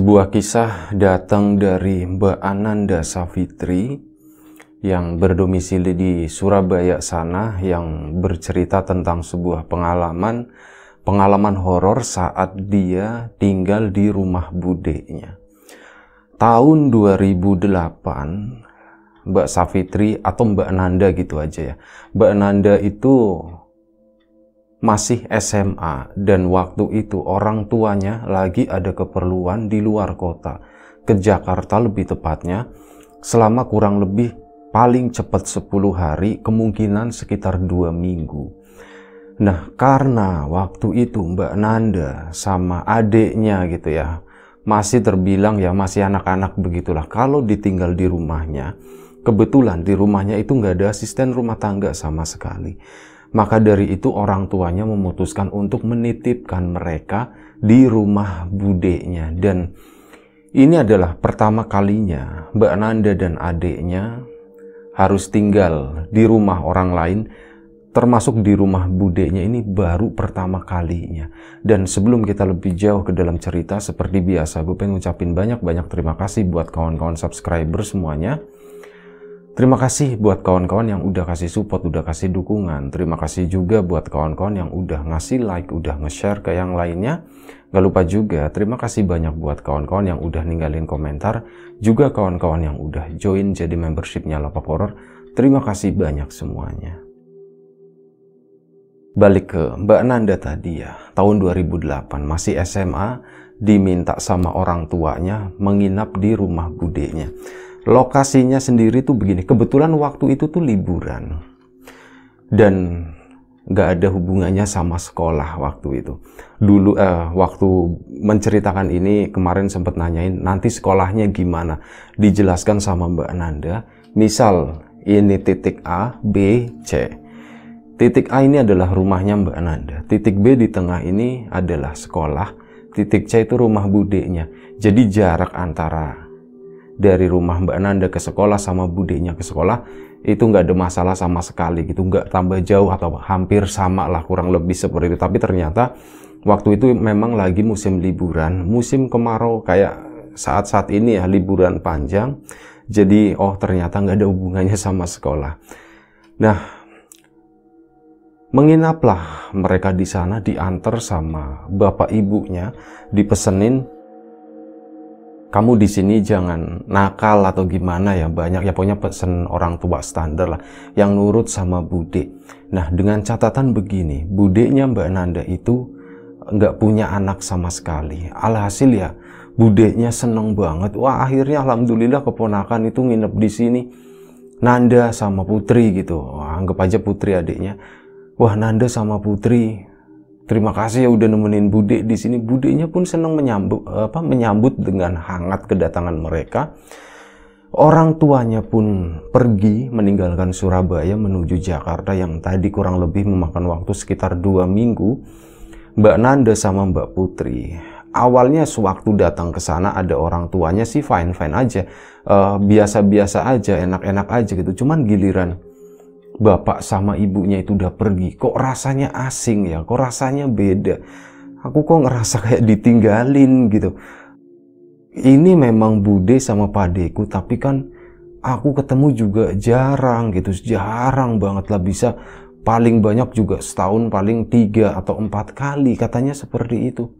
Sebuah kisah datang dari Mbak Ananda Savitri yang berdomisili di Surabaya sana yang bercerita tentang sebuah pengalaman pengalaman horor saat dia tinggal di rumah budenya. Tahun 2008 Mbak Savitri atau Mbak Nanda gitu aja ya. Mbak Nanda itu masih SMA dan waktu itu orang tuanya lagi ada keperluan di luar kota, ke Jakarta lebih tepatnya, selama kurang lebih paling cepat 10 hari, kemungkinan sekitar dua minggu. Nah, karena waktu itu Mbak Nanda sama adiknya gitu ya, masih terbilang ya masih anak-anak begitulah. Kalau ditinggal di rumahnya, kebetulan di rumahnya itu nggak ada asisten rumah tangga sama sekali maka dari itu orang tuanya memutuskan untuk menitipkan mereka di rumah budenya. Dan ini adalah pertama kalinya Mbak Nanda dan adiknya harus tinggal di rumah orang lain termasuk di rumah budenya ini baru pertama kalinya. Dan sebelum kita lebih jauh ke dalam cerita, seperti biasa, gue pengen ngucapin banyak-banyak terima kasih buat kawan-kawan subscriber semuanya Terima kasih buat kawan-kawan yang udah kasih support, udah kasih dukungan. Terima kasih juga buat kawan-kawan yang udah ngasih like, udah nge-share ke yang lainnya. Gak lupa juga, terima kasih banyak buat kawan-kawan yang udah ninggalin komentar. Juga kawan-kawan yang udah join jadi membershipnya Lapak Horror. Terima kasih banyak semuanya. Balik ke Mbak Nanda tadi ya, tahun 2008 masih SMA, diminta sama orang tuanya menginap di rumah budenya lokasinya sendiri tuh begini kebetulan waktu itu tuh liburan dan nggak ada hubungannya sama sekolah waktu itu dulu eh, waktu menceritakan ini kemarin sempat nanyain nanti sekolahnya gimana dijelaskan sama Mbak Nanda misal ini titik A B C titik A ini adalah rumahnya Mbak Nanda titik B di tengah ini adalah sekolah titik C itu rumah budenya jadi jarak antara dari rumah Mbak Nanda ke sekolah sama budenya ke sekolah itu nggak ada masalah sama sekali gitu nggak tambah jauh atau hampir sama lah kurang lebih seperti itu tapi ternyata waktu itu memang lagi musim liburan musim kemarau kayak saat-saat ini ya liburan panjang jadi oh ternyata nggak ada hubungannya sama sekolah nah menginaplah mereka di sana diantar sama bapak ibunya dipesenin kamu di sini jangan nakal atau gimana ya banyak ya pokoknya pesen orang tua standar lah yang nurut sama Bude. Nah dengan catatan begini, bude nya Mbak Nanda itu nggak punya anak sama sekali. Alhasil ya bude nya seneng banget. Wah akhirnya alhamdulillah keponakan itu nginep di sini. Nanda sama Putri gitu. Wah, anggap aja Putri adiknya. Wah Nanda sama Putri terima kasih ya udah nemenin Bude di sini. Budenya pun senang menyambut apa menyambut dengan hangat kedatangan mereka. Orang tuanya pun pergi meninggalkan Surabaya menuju Jakarta yang tadi kurang lebih memakan waktu sekitar dua minggu. Mbak Nanda sama Mbak Putri. Awalnya sewaktu datang ke sana ada orang tuanya sih fine fine aja, eh, biasa-biasa uh, biasa -biasa aja, enak-enak aja gitu. Cuman giliran bapak sama ibunya itu udah pergi, kok rasanya asing ya, kok rasanya beda. Aku kok ngerasa kayak ditinggalin gitu. Ini memang Bude sama Padeku, tapi kan aku ketemu juga jarang gitu, jarang banget lah bisa paling banyak juga setahun paling tiga atau empat kali katanya seperti itu.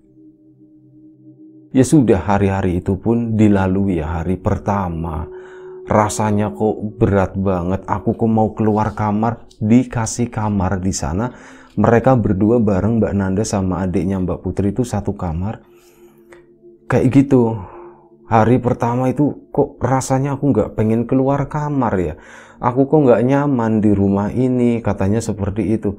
Ya sudah hari-hari itu pun dilalui ya hari pertama, rasanya kok berat banget aku kok mau keluar kamar dikasih kamar di sana mereka berdua bareng Mbak Nanda sama adiknya Mbak Putri itu satu kamar kayak gitu hari pertama itu kok rasanya aku nggak pengen keluar kamar ya aku kok nggak nyaman di rumah ini katanya seperti itu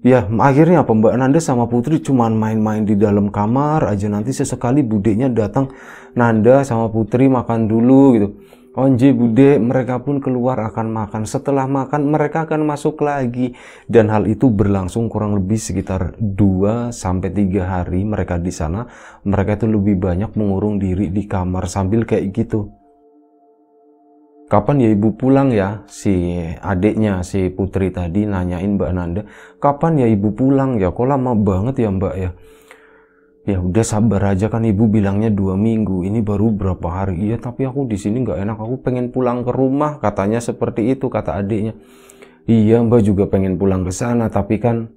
ya akhirnya apa Mbak Nanda sama Putri cuma main-main di dalam kamar aja nanti sesekali budenya datang Nanda sama Putri makan dulu gitu Onje bude mereka pun keluar akan makan. Setelah makan mereka akan masuk lagi dan hal itu berlangsung kurang lebih sekitar 2 sampai 3 hari mereka di sana. Mereka itu lebih banyak mengurung diri di kamar sambil kayak gitu. Kapan ya ibu pulang ya? Si adiknya si putri tadi nanyain Mbak Nanda, "Kapan ya ibu pulang ya? Kok lama banget ya, Mbak ya?" ya udah sabar aja kan ibu bilangnya dua minggu ini baru berapa hari iya tapi aku di sini nggak enak aku pengen pulang ke rumah katanya seperti itu kata adiknya iya mbak juga pengen pulang ke sana tapi kan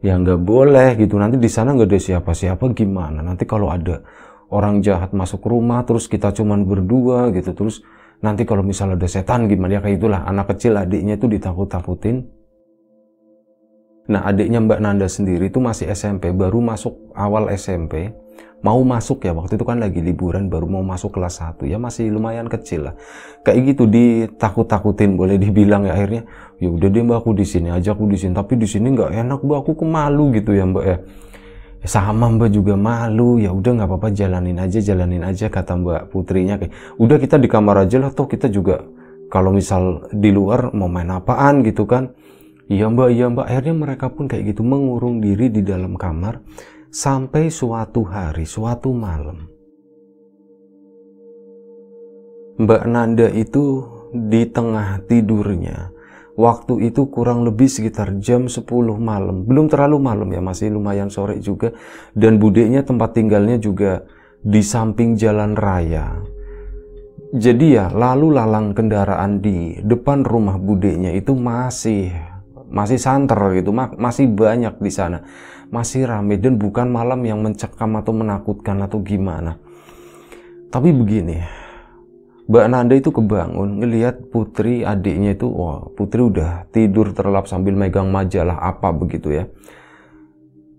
ya nggak boleh gitu nanti di sana nggak ada siapa-siapa gimana nanti kalau ada orang jahat masuk rumah terus kita cuman berdua gitu terus nanti kalau misalnya ada setan gimana ya kayak itulah anak kecil adiknya itu ditakut-takutin Nah adiknya Mbak Nanda sendiri itu masih SMP, baru masuk awal SMP, mau masuk ya waktu itu kan lagi liburan baru mau masuk kelas 1 ya masih lumayan kecil lah kayak gitu ditakut-takutin boleh dibilang ya akhirnya ya udah deh mbak aku di sini aja aku di sini tapi di sini nggak enak mbak aku kemalu gitu ya mbak ya. ya sama mbak juga malu ya udah nggak apa-apa jalanin aja jalanin aja kata mbak putrinya kayak udah kita di kamar aja lah toh kita juga kalau misal di luar mau main apaan gitu kan Iya mbak, iya mbak. Akhirnya mereka pun kayak gitu mengurung diri di dalam kamar sampai suatu hari, suatu malam. Mbak Nanda itu di tengah tidurnya. Waktu itu kurang lebih sekitar jam 10 malam. Belum terlalu malam ya, masih lumayan sore juga. Dan budenya tempat tinggalnya juga di samping jalan raya. Jadi ya lalu lalang kendaraan di depan rumah budenya itu masih masih santer gitu, masih banyak di sana, masih ramai dan bukan malam yang mencekam atau menakutkan atau gimana. Tapi begini, Mbak Nanda itu kebangun ngelihat Putri adiknya itu, wah Putri udah tidur terlap sambil megang majalah apa begitu ya.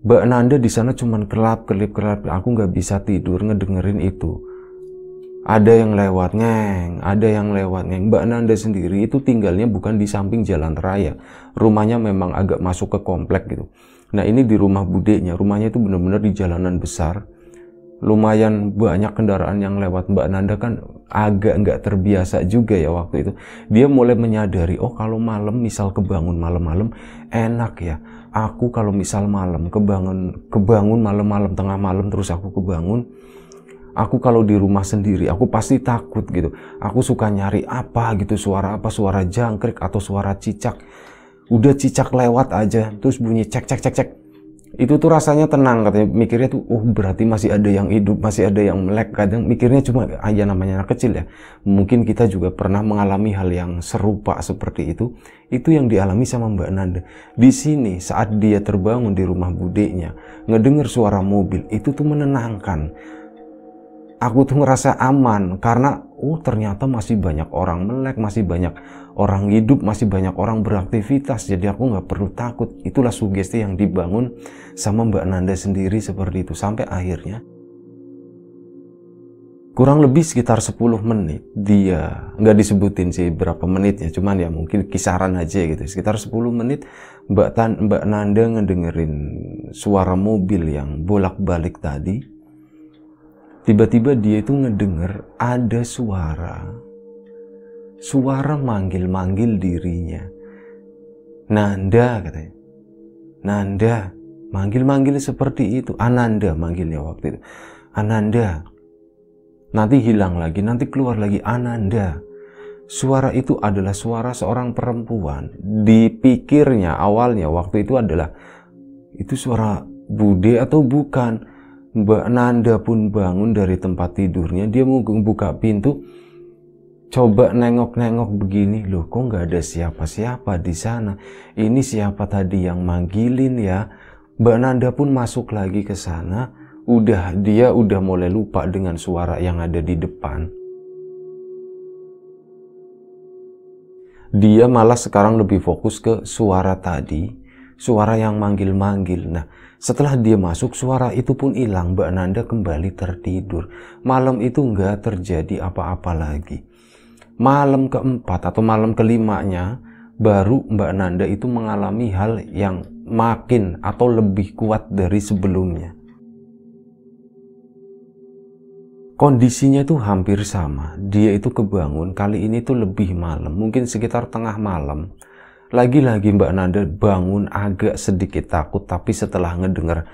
Mbak Nanda di sana cuman kelap kelip kelap, aku nggak bisa tidur ngedengerin itu ada yang lewat ngeng, ada yang lewat ngeng. Mbak Nanda sendiri itu tinggalnya bukan di samping jalan raya. Rumahnya memang agak masuk ke komplek gitu. Nah ini di rumah budenya, rumahnya itu benar-benar di jalanan besar. Lumayan banyak kendaraan yang lewat Mbak Nanda kan agak nggak terbiasa juga ya waktu itu. Dia mulai menyadari, oh kalau malam misal kebangun malam-malam enak ya. Aku kalau misal malam kebangun kebangun malam-malam tengah malam terus aku kebangun Aku kalau di rumah sendiri, aku pasti takut gitu. Aku suka nyari apa gitu, suara apa, suara jangkrik atau suara cicak. Udah cicak lewat aja, terus bunyi cek cek cek cek. Itu tuh rasanya tenang katanya, mikirnya tuh oh berarti masih ada yang hidup, masih ada yang melek. Kadang mikirnya cuma aja ah, iya, namanya anak kecil ya. Mungkin kita juga pernah mengalami hal yang serupa seperti itu. Itu yang dialami sama Mbak Nanda. Di sini saat dia terbangun di rumah budenya, ngedenger suara mobil itu tuh menenangkan aku tuh ngerasa aman karena oh ternyata masih banyak orang melek, masih banyak orang hidup, masih banyak orang beraktivitas. Jadi aku nggak perlu takut. Itulah sugesti yang dibangun sama Mbak Nanda sendiri seperti itu sampai akhirnya kurang lebih sekitar 10 menit dia nggak disebutin sih berapa menitnya cuman ya mungkin kisaran aja gitu sekitar 10 menit Mbak Tan Mbak Nanda ngedengerin suara mobil yang bolak-balik tadi Tiba-tiba dia itu ngedenger ada suara. Suara manggil-manggil dirinya. Nanda katanya. Nanda. Manggil-manggil seperti itu. Ananda manggilnya waktu itu. Ananda. Nanti hilang lagi, nanti keluar lagi Ananda. Suara itu adalah suara seorang perempuan. Dipikirnya awalnya waktu itu adalah itu suara Bude atau bukan Mbak Nanda pun bangun dari tempat tidurnya. Dia mungkin buka pintu, coba nengok-nengok begini. Loh, kok nggak ada siapa-siapa di sana? Ini siapa tadi yang manggilin ya? Mbak Nanda pun masuk lagi ke sana. Udah, dia udah mulai lupa dengan suara yang ada di depan. Dia malah sekarang lebih fokus ke suara tadi, suara yang manggil-manggil. Nah, setelah dia masuk, suara itu pun hilang. Mbak Nanda kembali tertidur. Malam itu nggak terjadi apa-apa lagi. Malam keempat atau malam kelimanya, baru Mbak Nanda itu mengalami hal yang makin atau lebih kuat dari sebelumnya. Kondisinya itu hampir sama. Dia itu kebangun, kali ini tuh lebih malam, mungkin sekitar tengah malam lagi-lagi Mbak Nanda bangun agak sedikit takut, tapi setelah ngedengar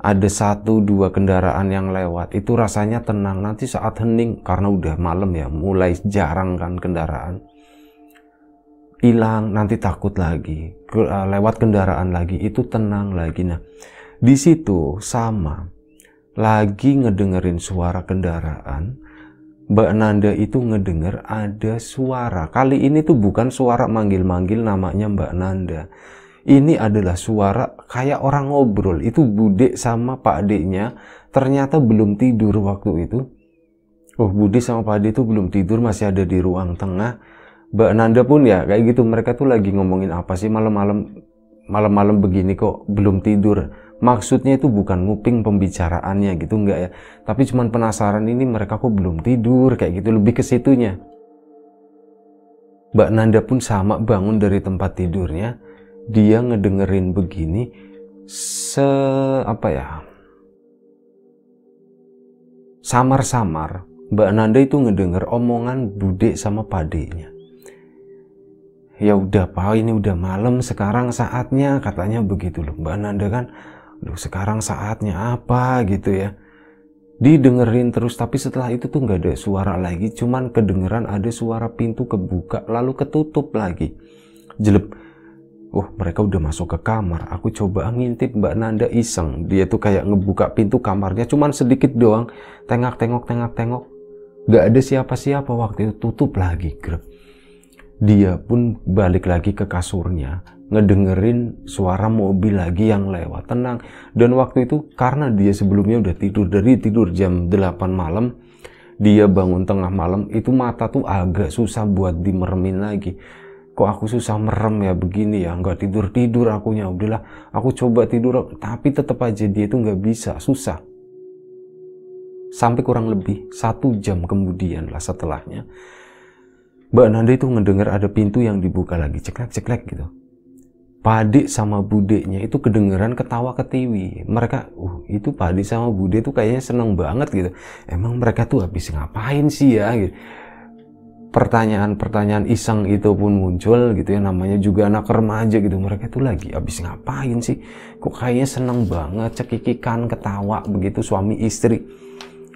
ada satu dua kendaraan yang lewat, itu rasanya tenang. Nanti saat hening, karena udah malam ya, mulai jarang kan kendaraan. Hilang, nanti takut lagi. Eh, lewat kendaraan lagi, itu tenang lagi. Nah, di situ sama. Lagi ngedengerin suara kendaraan, Mbak Nanda itu ngedengar ada suara. Kali ini tuh bukan suara manggil-manggil namanya Mbak Nanda. Ini adalah suara kayak orang ngobrol. Itu Bude sama Pak Adiknya ternyata belum tidur waktu itu. Oh, Bude sama Pak Ade itu belum tidur, masih ada di ruang tengah. Mbak Nanda pun ya kayak gitu mereka tuh lagi ngomongin apa sih malam-malam malam-malam begini kok belum tidur maksudnya itu bukan nguping pembicaraannya gitu enggak ya tapi cuman penasaran ini mereka kok belum tidur kayak gitu lebih ke situnya Mbak Nanda pun sama bangun dari tempat tidurnya dia ngedengerin begini se apa ya samar-samar Mbak Nanda itu ngedenger omongan Bude sama padenya ya udah pak ini udah malam sekarang saatnya katanya begitu loh Mbak Nanda kan Duh, sekarang saatnya apa gitu ya didengerin terus tapi setelah itu tuh nggak ada suara lagi cuman kedengeran ada suara pintu kebuka lalu ketutup lagi jelep oh, mereka udah masuk ke kamar. Aku coba ngintip Mbak Nanda iseng. Dia tuh kayak ngebuka pintu kamarnya cuman sedikit doang. Tengok, tengok, tengok, tengok. nggak ada siapa-siapa waktu itu tutup lagi, grep. Dia pun balik lagi ke kasurnya ngedengerin suara mobil lagi yang lewat tenang dan waktu itu karena dia sebelumnya udah tidur dari tidur jam 8 malam dia bangun tengah malam itu mata tuh agak susah buat dimeremin lagi kok aku susah merem ya begini ya nggak tidur tidur akunya udahlah aku coba tidur tapi tetap aja dia itu nggak bisa susah sampai kurang lebih satu jam kemudian lah setelahnya Mbak Nanda itu ngedengar ada pintu yang dibuka lagi ceklek ceklek gitu Padi sama budenya itu kedengeran ketawa ketiwi. Mereka, uh, itu Padi sama Bude itu kayaknya seneng banget gitu. Emang mereka tuh habis ngapain sih ya? Gitu. Pertanyaan-pertanyaan iseng itu pun muncul gitu ya. Namanya juga anak remaja gitu. Mereka tuh lagi habis ngapain sih? Kok kayaknya seneng banget, cekikikan, ketawa begitu suami istri.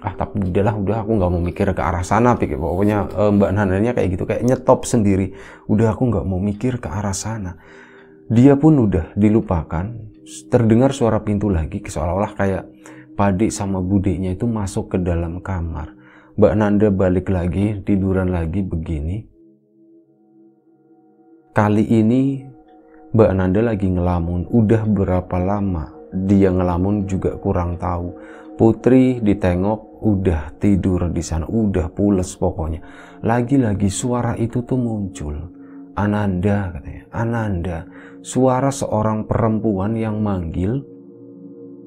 Ah tapi udahlah, udah aku nggak mau mikir ke arah sana. Pikir pokoknya eh, Mbak Nananya kayak gitu, kayak nyetop sendiri. Udah aku nggak mau mikir ke arah sana dia pun udah dilupakan terdengar suara pintu lagi seolah-olah kayak Padi sama budenya itu masuk ke dalam kamar Mbak Nanda balik lagi tiduran lagi begini kali ini Mbak Nanda lagi ngelamun udah berapa lama dia ngelamun juga kurang tahu Putri ditengok udah tidur di sana udah pules pokoknya lagi-lagi suara itu tuh muncul Ananda katanya Ananda suara seorang perempuan yang manggil,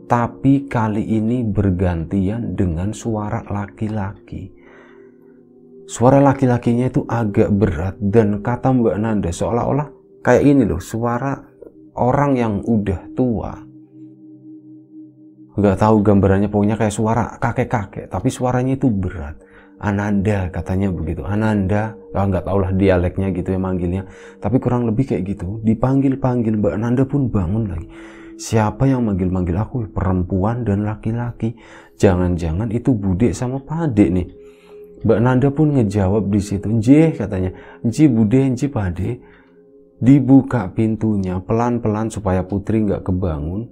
tapi kali ini bergantian dengan suara laki-laki. Suara laki-lakinya itu agak berat dan kata Mbak Nanda seolah-olah kayak ini loh, suara orang yang udah tua. Gak tahu gambarannya pokoknya kayak suara kakek-kakek, tapi suaranya itu berat Ananda katanya begitu Ananda oh, nggak lah dialeknya gitu ya manggilnya tapi kurang lebih kayak gitu dipanggil panggil Mbak Ananda pun bangun lagi siapa yang manggil manggil aku perempuan dan laki-laki jangan-jangan itu Bude sama Pade nih Mbak Nanda pun ngejawab di situ J katanya J Bude J Pade dibuka pintunya pelan-pelan supaya Putri nggak kebangun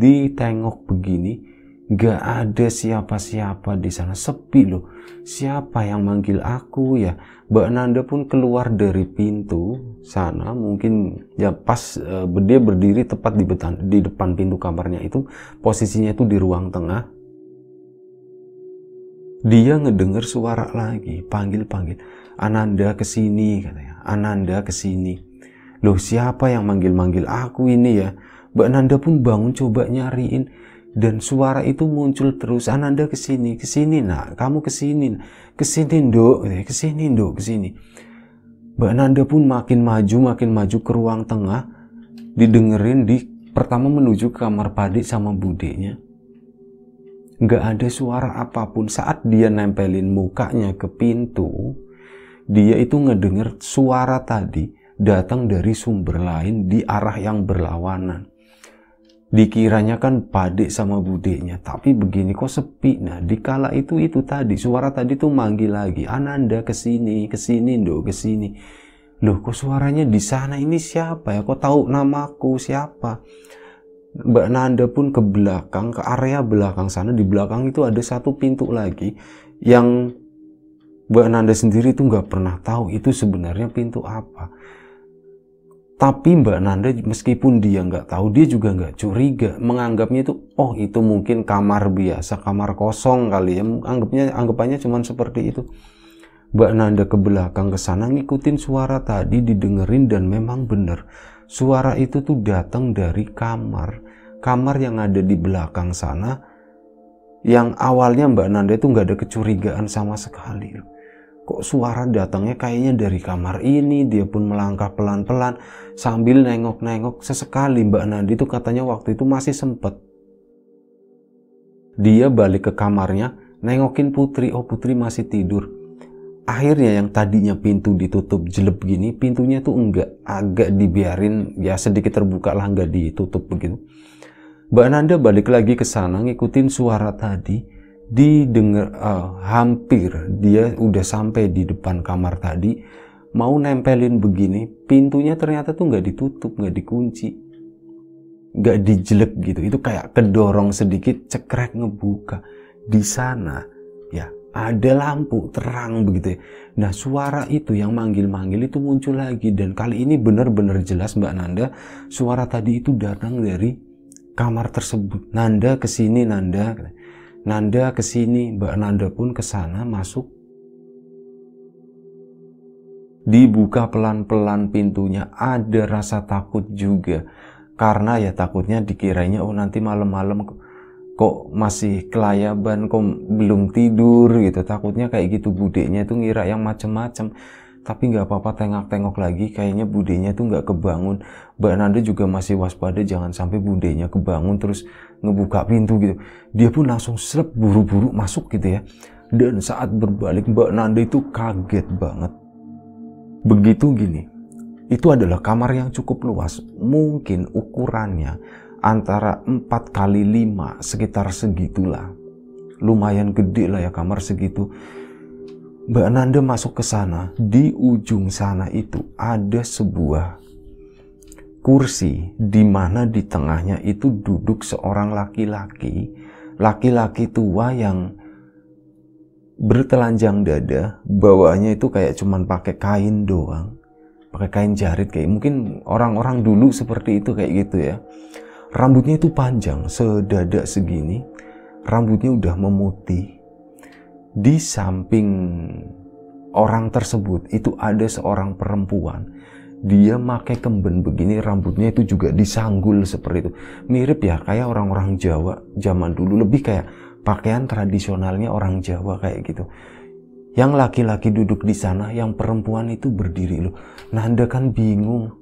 ditengok begini Gak ada siapa-siapa di sana sepi loh. Siapa yang manggil aku ya? Mbak Nanda pun keluar dari pintu sana. Mungkin ya pas uh, dia berdiri tepat di, betan, di depan pintu kamarnya itu posisinya itu di ruang tengah. Dia ngedengar suara lagi, panggil-panggil. Ananda kesini katanya. Ananda kesini. Loh siapa yang manggil-manggil aku ini ya? Mbak Nanda pun bangun coba nyariin dan suara itu muncul terus ah, ke sini kesini kesini nak kamu kesini kesini dok eh, kesini dok kesini Mbak Nanda pun makin maju makin maju ke ruang tengah didengerin di pertama menuju ke kamar Padi sama budenya nggak ada suara apapun saat dia nempelin mukanya ke pintu dia itu ngedenger suara tadi datang dari sumber lain di arah yang berlawanan dikiranya kan padek sama budenya tapi begini kok sepi nah dikala itu itu tadi suara tadi tuh manggil lagi Ananda kesini kesini do kesini loh kok suaranya di sana ini siapa ya kok tahu namaku siapa Mbak Nanda pun ke belakang ke area belakang sana di belakang itu ada satu pintu lagi yang Mbak Nanda sendiri tuh nggak pernah tahu itu sebenarnya pintu apa tapi Mbak Nanda meskipun dia nggak tahu, dia juga nggak curiga, menganggapnya itu oh itu mungkin kamar biasa, kamar kosong kali ya, anggapnya anggapannya cuma seperti itu. Mbak Nanda ke belakang ke sana ngikutin suara tadi didengerin dan memang benar suara itu tuh datang dari kamar, kamar yang ada di belakang sana yang awalnya Mbak Nanda itu nggak ada kecurigaan sama sekali. Loh kok suara datangnya kayaknya dari kamar ini dia pun melangkah pelan-pelan sambil nengok-nengok sesekali Mbak Nandi itu katanya waktu itu masih sempet dia balik ke kamarnya nengokin Putri oh Putri masih tidur akhirnya yang tadinya pintu ditutup jelek gini pintunya tuh enggak agak dibiarin ya sedikit terbuka lah enggak ditutup begitu Mbak Nanda balik lagi ke sana ngikutin suara tadi didengar uh, hampir dia udah sampai di depan kamar tadi mau nempelin begini pintunya ternyata tuh nggak ditutup nggak dikunci nggak dijelek gitu itu kayak kedorong sedikit cekrek ngebuka di sana ya ada lampu terang begitu ya. Nah suara itu yang manggil-manggil itu muncul lagi dan kali ini benar-benar jelas Mbak Nanda suara tadi itu datang dari kamar tersebut. Nanda kesini Nanda. Nanda ke sini, Mbak Nanda pun ke sana masuk. Dibuka pelan-pelan pintunya, ada rasa takut juga. Karena ya takutnya dikiranya oh nanti malam-malam kok masih kelayaban, kok belum tidur gitu. Takutnya kayak gitu budeknya itu ngira yang macem-macem. Tapi nggak apa-apa tengok-tengok lagi, kayaknya budenya tuh nggak kebangun. Mbak Nanda juga masih waspada jangan sampai budenya kebangun terus ngebuka pintu gitu dia pun langsung selep buru-buru masuk gitu ya dan saat berbalik Mbak Nanda itu kaget banget begitu gini itu adalah kamar yang cukup luas mungkin ukurannya antara 4 kali 5 sekitar segitulah lumayan gede lah ya kamar segitu Mbak Nanda masuk ke sana, di ujung sana itu ada sebuah kursi di mana di tengahnya itu duduk seorang laki-laki, laki-laki tua yang bertelanjang dada, bawahnya itu kayak cuman pakai kain doang, pakai kain jarit kayak mungkin orang-orang dulu seperti itu kayak gitu ya. Rambutnya itu panjang, sedada segini, rambutnya udah memutih. Di samping orang tersebut itu ada seorang perempuan dia pakai kemben begini rambutnya itu juga disanggul seperti itu mirip ya kayak orang-orang Jawa zaman dulu lebih kayak pakaian tradisionalnya orang Jawa kayak gitu yang laki-laki duduk di sana yang perempuan itu berdiri loh Nanda kan bingung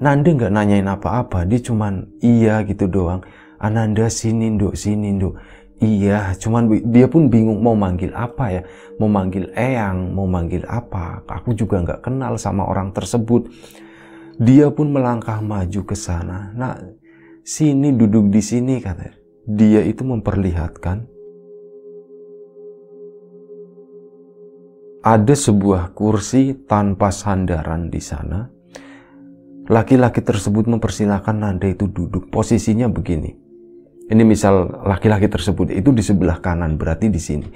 Nanda nggak nanyain apa-apa dia cuman iya gitu doang Ananda sini nduk sini nduk Iya, cuman dia pun bingung mau manggil apa ya. Mau manggil Eyang, mau manggil apa. Aku juga nggak kenal sama orang tersebut. Dia pun melangkah maju ke sana. Nah, sini duduk di sini kata Dia itu memperlihatkan ada sebuah kursi tanpa sandaran di sana. Laki-laki tersebut mempersilahkan Nanda itu duduk. Posisinya begini ini misal laki-laki tersebut itu di sebelah kanan, berarti di sini.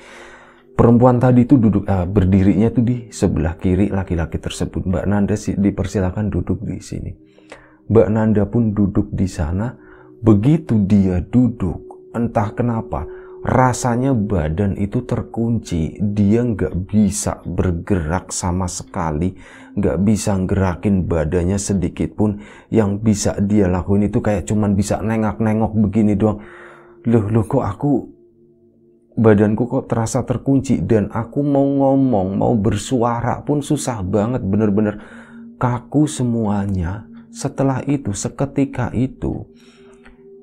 Perempuan tadi itu duduk uh, berdirinya itu di sebelah kiri laki-laki tersebut. Mbak Nanda sih dipersilakan duduk di sini. Mbak Nanda pun duduk di sana. Begitu dia duduk, entah kenapa rasanya badan itu terkunci dia nggak bisa bergerak sama sekali nggak bisa gerakin badannya sedikit pun yang bisa dia lakuin itu kayak cuman bisa nengok-nengok begini doang loh loh kok aku badanku kok terasa terkunci dan aku mau ngomong mau bersuara pun susah banget bener-bener kaku semuanya setelah itu seketika itu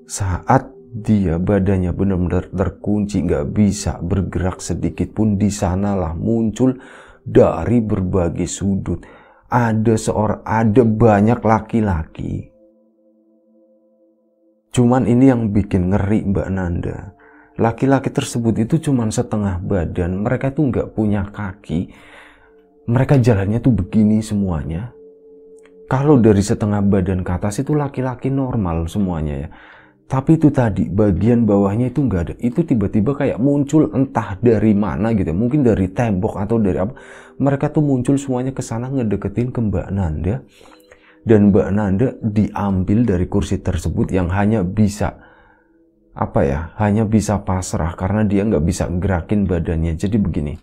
saat dia badannya benar-benar terkunci nggak bisa bergerak sedikit pun di sanalah muncul dari berbagai sudut ada seorang ada banyak laki-laki cuman ini yang bikin ngeri Mbak Nanda laki-laki tersebut itu cuman setengah badan mereka tuh nggak punya kaki mereka jalannya tuh begini semuanya kalau dari setengah badan ke atas itu laki-laki normal semuanya ya tapi itu tadi bagian bawahnya itu nggak ada itu tiba-tiba kayak muncul entah dari mana gitu mungkin dari tembok atau dari apa mereka tuh muncul semuanya ke sana ngedeketin ke Mbak Nanda dan Mbak Nanda diambil dari kursi tersebut yang hanya bisa apa ya hanya bisa pasrah karena dia nggak bisa gerakin badannya jadi begini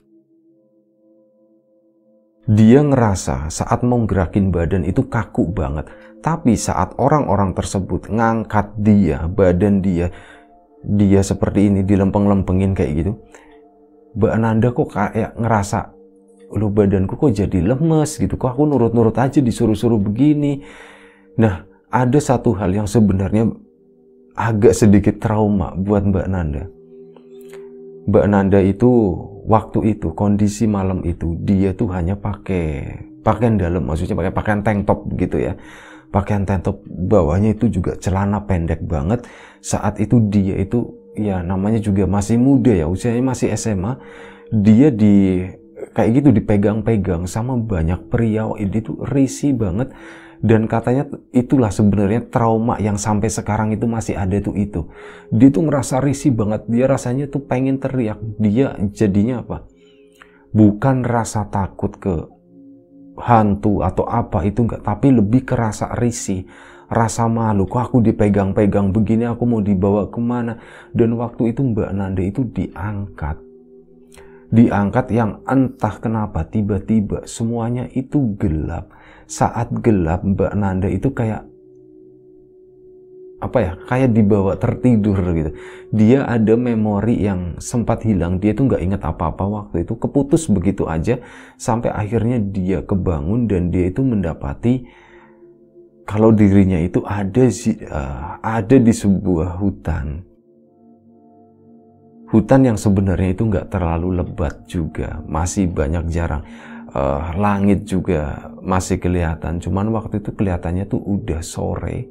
dia ngerasa saat mau gerakin badan itu kaku banget. Tapi saat orang-orang tersebut ngangkat dia, badan dia, dia seperti ini dilempeng-lempengin kayak gitu. Mbak Nanda kok kayak ngerasa, lu badanku kok jadi lemes gitu, kok aku nurut-nurut aja disuruh-suruh begini. Nah, ada satu hal yang sebenarnya agak sedikit trauma buat Mbak Nanda. Mbak Nanda itu waktu itu kondisi malam itu dia tuh hanya pakai pakaian dalam maksudnya pakai pakaian tank top gitu ya pakaian tank top bawahnya itu juga celana pendek banget saat itu dia itu ya namanya juga masih muda ya usianya masih SMA dia di kayak gitu dipegang-pegang sama banyak pria ini tuh risi banget dan katanya itulah sebenarnya trauma yang sampai sekarang itu masih ada tuh itu dia tuh merasa risih banget dia rasanya tuh pengen teriak dia jadinya apa bukan rasa takut ke hantu atau apa itu enggak tapi lebih kerasa risih rasa malu kok aku dipegang-pegang begini aku mau dibawa kemana dan waktu itu Mbak Nanda itu diangkat diangkat yang entah kenapa tiba-tiba semuanya itu gelap saat gelap Mbak Nanda itu kayak apa ya kayak dibawa tertidur gitu dia ada memori yang sempat hilang dia tuh nggak inget apa-apa waktu itu keputus begitu aja sampai akhirnya dia kebangun dan dia itu mendapati kalau dirinya itu ada uh, ada di sebuah hutan hutan yang sebenarnya itu nggak terlalu lebat juga masih banyak jarang uh, langit juga masih kelihatan. Cuman waktu itu kelihatannya tuh udah sore.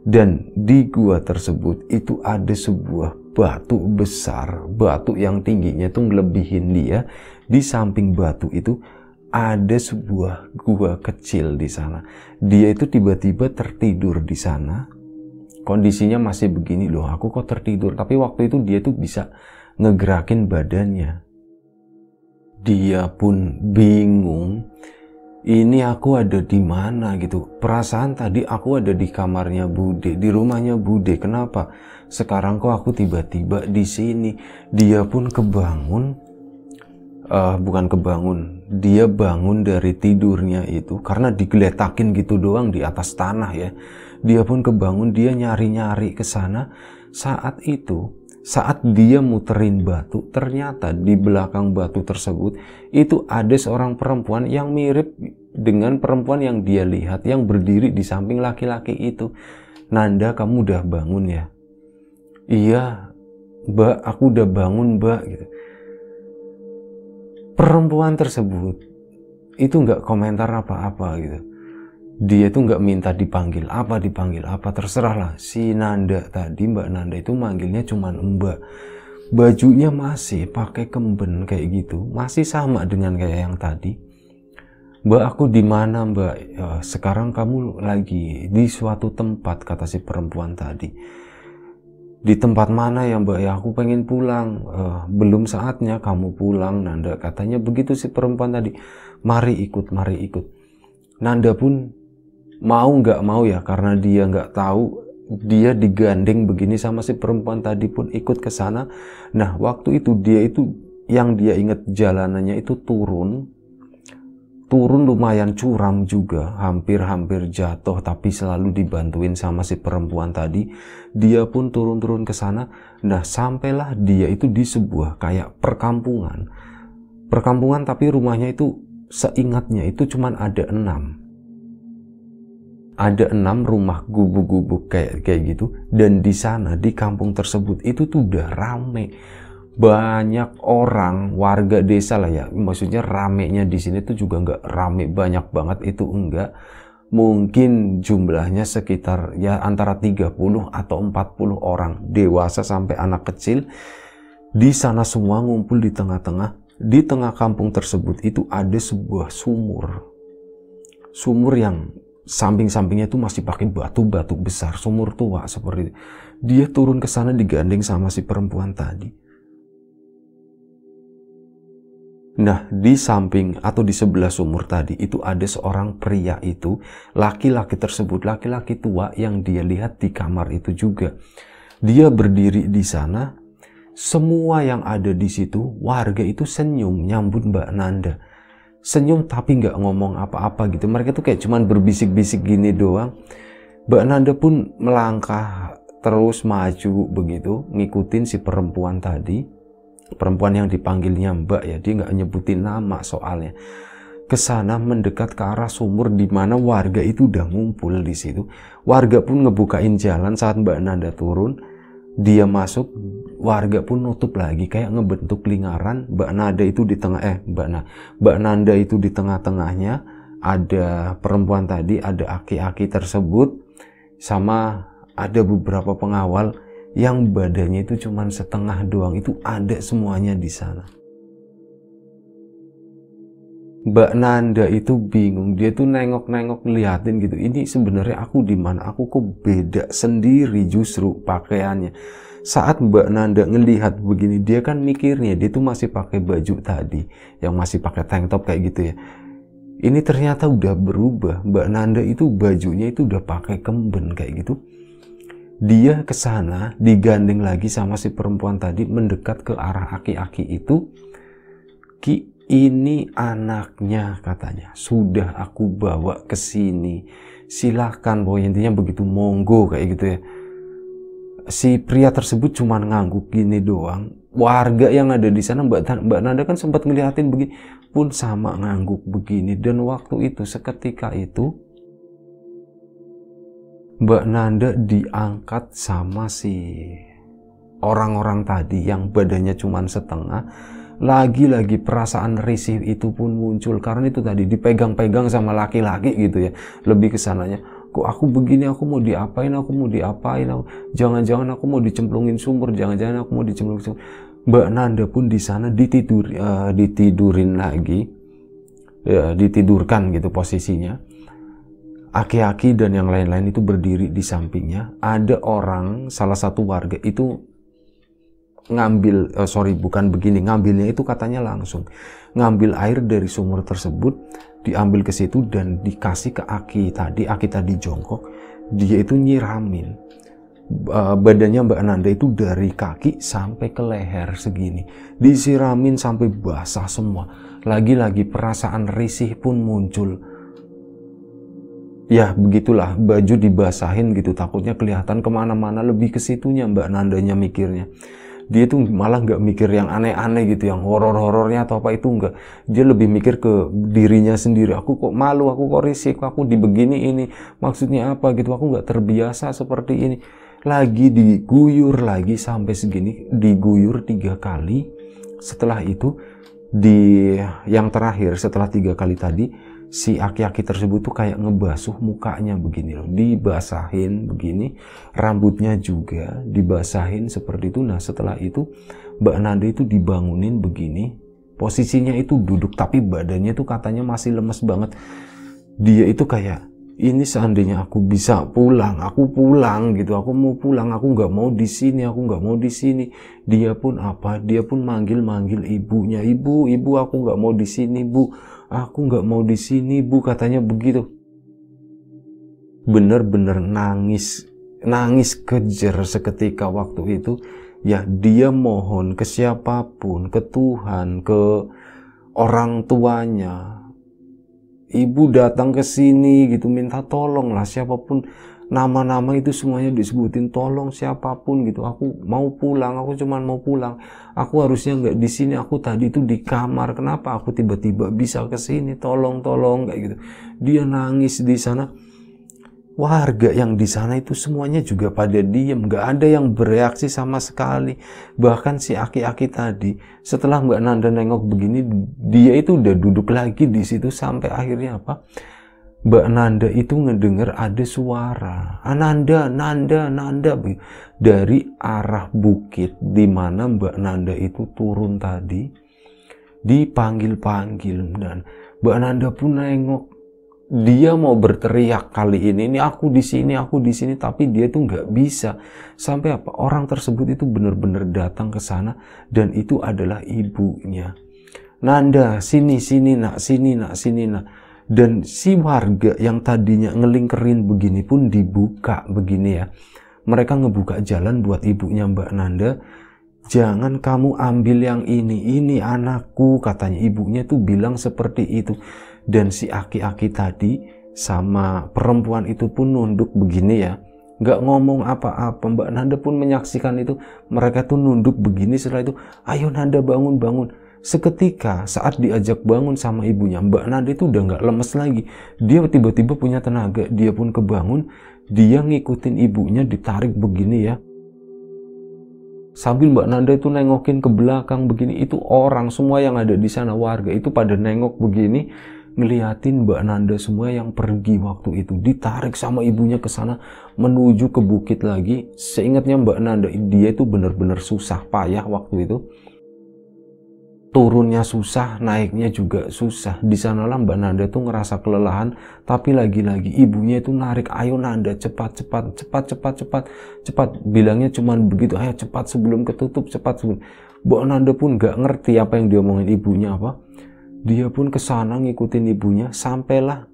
Dan di gua tersebut itu ada sebuah batu besar, batu yang tingginya tuh ngelebihin dia. Di samping batu itu ada sebuah gua kecil di sana. Dia itu tiba-tiba tertidur di sana. Kondisinya masih begini loh, aku kok tertidur. Tapi waktu itu dia tuh bisa ngegerakin badannya dia pun bingung ini aku ada di mana gitu. Perasaan tadi aku ada di kamarnya Bude, di rumahnya Bude. Kenapa? Sekarang kok aku tiba-tiba di sini. Dia pun kebangun uh, bukan kebangun. Dia bangun dari tidurnya itu karena digeletakin gitu doang di atas tanah ya. Dia pun kebangun, dia nyari-nyari ke sana. Saat itu saat dia muterin batu, ternyata di belakang batu tersebut itu ada seorang perempuan yang mirip dengan perempuan yang dia lihat yang berdiri di samping laki-laki itu. Nanda, kamu udah bangun ya? Iya, Mbak, aku udah bangun, Mbak. Gitu. Perempuan tersebut itu nggak komentar apa-apa gitu dia itu nggak minta dipanggil apa dipanggil apa terserah lah si Nanda tadi Mbak Nanda itu manggilnya cuman Mbak bajunya masih pakai kemben kayak gitu masih sama dengan kayak yang tadi Mbak aku di mana Mbak ya, sekarang kamu lagi di suatu tempat kata si perempuan tadi di tempat mana ya mbak ya aku pengen pulang uh, belum saatnya kamu pulang Nanda katanya begitu si perempuan tadi mari ikut mari ikut Nanda pun mau nggak mau ya karena dia nggak tahu dia digandeng begini sama si perempuan tadi pun ikut ke sana. Nah, waktu itu dia itu yang dia ingat jalanannya itu turun. Turun lumayan curam juga, hampir-hampir jatuh tapi selalu dibantuin sama si perempuan tadi. Dia pun turun-turun ke sana. Nah, sampailah dia itu di sebuah kayak perkampungan. Perkampungan tapi rumahnya itu seingatnya itu cuman ada enam ada enam rumah gubuk-gubuk kayak kayak gitu dan di sana di kampung tersebut itu tuh udah rame banyak orang warga desa lah ya maksudnya ramenya di sini tuh juga nggak rame banyak banget itu enggak mungkin jumlahnya sekitar ya antara 30 atau 40 orang dewasa sampai anak kecil di sana semua ngumpul di tengah-tengah di tengah kampung tersebut itu ada sebuah sumur sumur yang samping-sampingnya itu masih pakai batu-batu besar, sumur tua seperti itu. Dia turun ke sana digandeng sama si perempuan tadi. Nah, di samping atau di sebelah sumur tadi itu ada seorang pria itu, laki-laki tersebut, laki-laki tua yang dia lihat di kamar itu juga. Dia berdiri di sana, semua yang ada di situ, warga itu senyum nyambut Mbak Nanda senyum tapi nggak ngomong apa-apa gitu mereka tuh kayak cuman berbisik-bisik gini doang Mbak Nanda pun melangkah terus maju begitu ngikutin si perempuan tadi perempuan yang dipanggilnya Mbak ya dia nggak nyebutin nama soalnya ke sana mendekat ke arah sumur di mana warga itu udah ngumpul di situ. Warga pun ngebukain jalan saat Mbak Nanda turun dia masuk warga pun nutup lagi kayak ngebentuk lingaran Mbak Nada itu di tengah eh Mbak nanda Mbak Nanda itu di tengah-tengahnya ada perempuan tadi ada aki-aki tersebut sama ada beberapa pengawal yang badannya itu cuman setengah doang itu ada semuanya di sana Mbak Nanda itu bingung, dia tuh nengok-nengok ngeliatin gitu. Ini sebenarnya aku di mana? Aku kok beda sendiri justru pakaiannya. Saat Mbak Nanda ngelihat begini, dia kan mikirnya dia tuh masih pakai baju tadi, yang masih pakai tank top kayak gitu ya. Ini ternyata udah berubah. Mbak Nanda itu bajunya itu udah pakai kemben kayak gitu. Dia ke sana digandeng lagi sama si perempuan tadi mendekat ke arah aki-aki itu. Ki, ini anaknya katanya. Sudah aku bawa ke sini. Silakan pokoknya intinya begitu monggo kayak gitu ya. Si pria tersebut cuma ngangguk gini doang. Warga yang ada di sana Mbak, Mbak Nanda kan sempat ngeliatin begini pun sama ngangguk begini dan waktu itu seketika itu Mbak Nanda diangkat sama si orang-orang tadi yang badannya cuma setengah lagi-lagi perasaan risih itu pun muncul karena itu tadi dipegang-pegang sama laki-laki gitu ya lebih kesananya kok aku begini aku mau diapain aku mau diapain aku jangan-jangan aku mau dicemplungin sumur jangan-jangan aku mau dicemplungin sumur Mbak Nanda pun di sana ditidur uh, ditidurin lagi ya, ditidurkan gitu posisinya aki-aki dan yang lain-lain itu berdiri di sampingnya ada orang salah satu warga itu ngambil eh, sorry bukan begini ngambilnya itu katanya langsung ngambil air dari sumur tersebut diambil ke situ dan dikasih ke Aki tadi Aki tadi jongkok dia itu nyiramin eh, badannya Mbak Nanda itu dari kaki sampai ke leher segini disiramin sampai basah semua lagi-lagi perasaan risih pun muncul ya begitulah baju dibasahin gitu takutnya kelihatan kemana-mana lebih ke situnya Mbak Nandanya mikirnya dia tuh malah nggak mikir yang aneh-aneh gitu yang horor-horornya atau apa itu enggak dia lebih mikir ke dirinya sendiri aku kok malu aku kok risik aku dibegini ini maksudnya apa gitu aku nggak terbiasa seperti ini lagi diguyur lagi sampai segini diguyur tiga kali setelah itu di yang terakhir setelah tiga kali tadi si aki-aki tersebut tuh kayak ngebasuh mukanya begini loh, dibasahin begini, rambutnya juga dibasahin seperti itu. Nah setelah itu Mbak Nanda itu dibangunin begini, posisinya itu duduk tapi badannya tuh katanya masih lemes banget. Dia itu kayak ini seandainya aku bisa pulang, aku pulang gitu, aku mau pulang, aku nggak mau di sini, aku nggak mau di sini. Dia pun apa? Dia pun manggil-manggil ibunya, ibu, ibu, aku nggak mau di sini, bu aku nggak mau di sini bu katanya begitu bener-bener nangis nangis kejer seketika waktu itu ya dia mohon ke siapapun ke Tuhan ke orang tuanya ibu datang ke sini gitu minta tolong lah siapapun nama-nama itu semuanya disebutin tolong siapapun gitu aku mau pulang aku cuman mau pulang aku harusnya nggak di sini aku tadi itu di kamar kenapa aku tiba-tiba bisa ke sini tolong tolong kayak gitu dia nangis di sana warga yang di sana itu semuanya juga pada diem nggak ada yang bereaksi sama sekali bahkan si aki-aki tadi setelah mbak Nanda nengok begini dia itu udah duduk lagi di situ sampai akhirnya apa Mbak Nanda itu ngedengar ada suara Ananda, ah, Nanda, Nanda dari arah bukit di mana Mbak Nanda itu turun tadi dipanggil-panggil dan Mbak Nanda pun nengok dia mau berteriak kali ini ini aku di sini aku di sini tapi dia tuh nggak bisa sampai apa orang tersebut itu benar-benar datang ke sana dan itu adalah ibunya Nanda sini sini nak sini nak sini nak dan si warga yang tadinya ngelingkerin begini pun dibuka begini ya mereka ngebuka jalan buat ibunya Mbak Nanda jangan kamu ambil yang ini ini anakku katanya ibunya tuh bilang seperti itu dan si aki-aki tadi sama perempuan itu pun nunduk begini ya nggak ngomong apa-apa Mbak Nanda pun menyaksikan itu mereka tuh nunduk begini setelah itu ayo Nanda bangun bangun Seketika saat diajak bangun sama ibunya, Mbak Nanda itu udah nggak lemes lagi. Dia tiba-tiba punya tenaga, dia pun kebangun, dia ngikutin ibunya ditarik begini ya. Sambil Mbak Nanda itu nengokin ke belakang begini, itu orang semua yang ada di sana warga itu pada nengok begini, ngeliatin Mbak Nanda semua yang pergi waktu itu ditarik sama ibunya ke sana menuju ke bukit lagi. Seingatnya Mbak Nanda dia itu benar-benar susah payah waktu itu turunnya susah, naiknya juga susah. Di sanalah Mbak Nanda tuh ngerasa kelelahan, tapi lagi-lagi ibunya itu narik, ayo Nanda cepat, cepat, cepat, cepat, cepat, cepat. Bilangnya cuman begitu, ayo cepat sebelum ketutup, cepat sebelum. Mbak Nanda pun gak ngerti apa yang diomongin ibunya apa. Dia pun kesana ngikutin ibunya, sampailah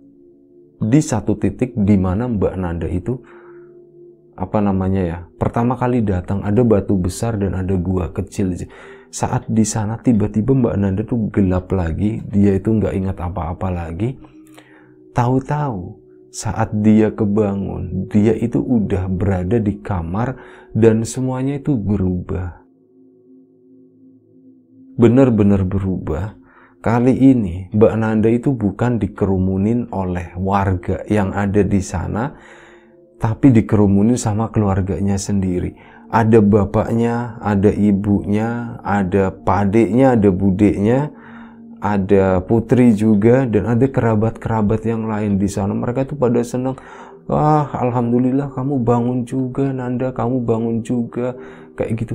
di satu titik di mana Mbak Nanda itu apa namanya ya pertama kali datang ada batu besar dan ada gua kecil saat di sana tiba-tiba Mbak Nanda tuh gelap lagi, dia itu nggak ingat apa-apa lagi. Tahu-tahu saat dia kebangun, dia itu udah berada di kamar dan semuanya itu berubah. Benar-benar berubah. Kali ini Mbak Nanda itu bukan dikerumunin oleh warga yang ada di sana, tapi dikerumunin sama keluarganya sendiri ada bapaknya, ada ibunya, ada padeknya, ada budeknya, ada putri juga dan ada kerabat-kerabat yang lain di sana. Mereka tuh pada senang, "Wah, alhamdulillah kamu bangun juga, Nanda, kamu bangun juga." Kayak gitu.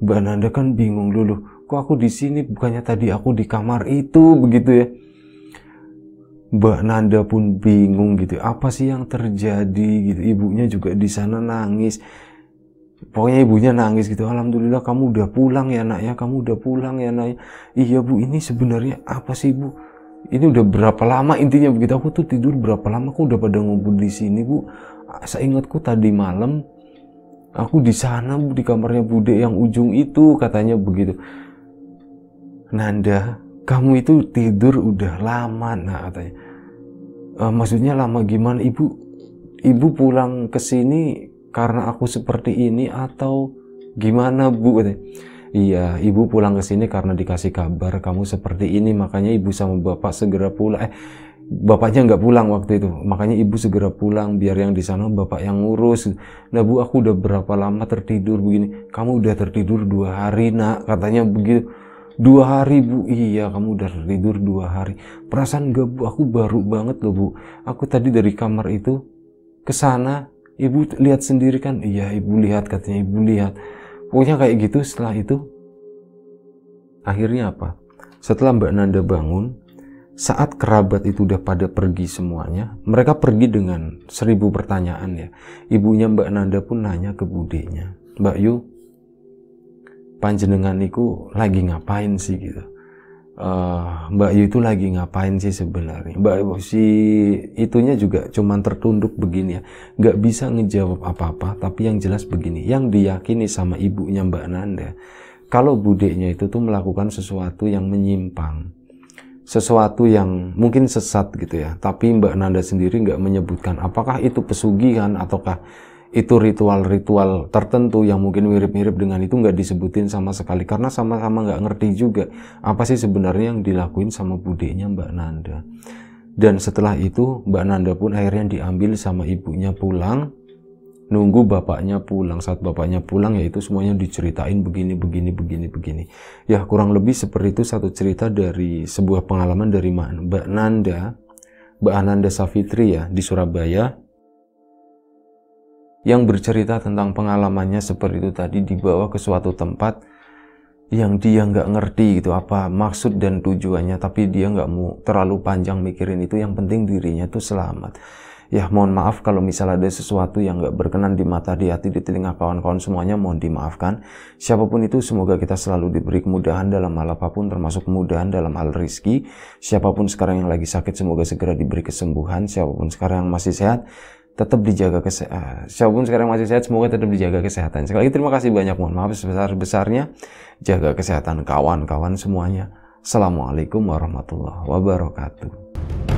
Mbak Nanda kan bingung dulu, kok aku di sini bukannya tadi aku di kamar itu begitu ya. Mbak Nanda pun bingung gitu, apa sih yang terjadi gitu. Ibunya juga di sana nangis pokoknya ibunya nangis gitu alhamdulillah kamu udah pulang ya nak ya kamu udah pulang ya nak ya. iya bu ini sebenarnya apa sih bu ini udah berapa lama intinya begitu aku tuh tidur berapa lama aku udah pada ngumpul di sini bu Saya ingatku tadi malam aku di sana bu di kamarnya bude yang ujung itu katanya begitu Nanda kamu itu tidur udah lama nah katanya e, maksudnya lama gimana ibu ibu pulang ke sini karena aku seperti ini atau gimana bu Iya, ibu pulang ke sini karena dikasih kabar kamu seperti ini, makanya ibu sama bapak segera pulang. Eh, bapaknya nggak pulang waktu itu, makanya ibu segera pulang biar yang di sana bapak yang ngurus. Nah bu, aku udah berapa lama tertidur begini? Kamu udah tertidur dua hari nak, katanya begitu. Dua hari bu, iya kamu udah tertidur dua hari. Perasaan gak bu, aku baru banget loh bu. Aku tadi dari kamar itu ke sana ibu lihat sendiri kan iya ibu lihat katanya ibu lihat pokoknya kayak gitu setelah itu akhirnya apa setelah Mbak Nanda bangun saat kerabat itu udah pada pergi semuanya, mereka pergi dengan seribu pertanyaan ya. Ibunya Mbak Nanda pun nanya ke budenya, Mbak Yu, Panjenenganiku lagi ngapain sih gitu uh, Mbak Yu itu lagi ngapain sih sebenarnya? Mbak Yu, si itunya juga cuman tertunduk begini ya, nggak bisa ngejawab apa-apa. Tapi yang jelas begini, yang diyakini sama ibunya Mbak Nanda, kalau budeknya itu tuh melakukan sesuatu yang menyimpang, sesuatu yang mungkin sesat gitu ya. Tapi Mbak Nanda sendiri nggak menyebutkan apakah itu pesugihan ataukah itu ritual-ritual tertentu yang mungkin mirip-mirip dengan itu nggak disebutin sama sekali karena sama-sama nggak ngerti juga apa sih sebenarnya yang dilakuin sama budenya Mbak Nanda. Dan setelah itu Mbak Nanda pun akhirnya diambil sama ibunya pulang nunggu bapaknya pulang saat bapaknya pulang yaitu semuanya diceritain begini begini begini begini ya kurang lebih seperti itu satu cerita dari sebuah pengalaman dari Mbak Nanda Mbak Nanda Safitri ya di Surabaya yang bercerita tentang pengalamannya seperti itu tadi dibawa ke suatu tempat yang dia nggak ngerti gitu apa maksud dan tujuannya tapi dia nggak mau terlalu panjang mikirin itu yang penting dirinya tuh selamat ya mohon maaf kalau misalnya ada sesuatu yang nggak berkenan di mata di hati di telinga kawan-kawan semuanya mohon dimaafkan siapapun itu semoga kita selalu diberi kemudahan dalam hal apapun termasuk kemudahan dalam hal rizki siapapun sekarang yang lagi sakit semoga segera diberi kesembuhan siapapun sekarang yang masih sehat tetap dijaga kesehatan. Eh, siapapun sekarang masih sehat, semoga tetap dijaga kesehatan. Sekali lagi terima kasih banyak. Mohon maaf sebesar-besarnya. Jaga kesehatan kawan-kawan semuanya. Assalamualaikum warahmatullahi wabarakatuh.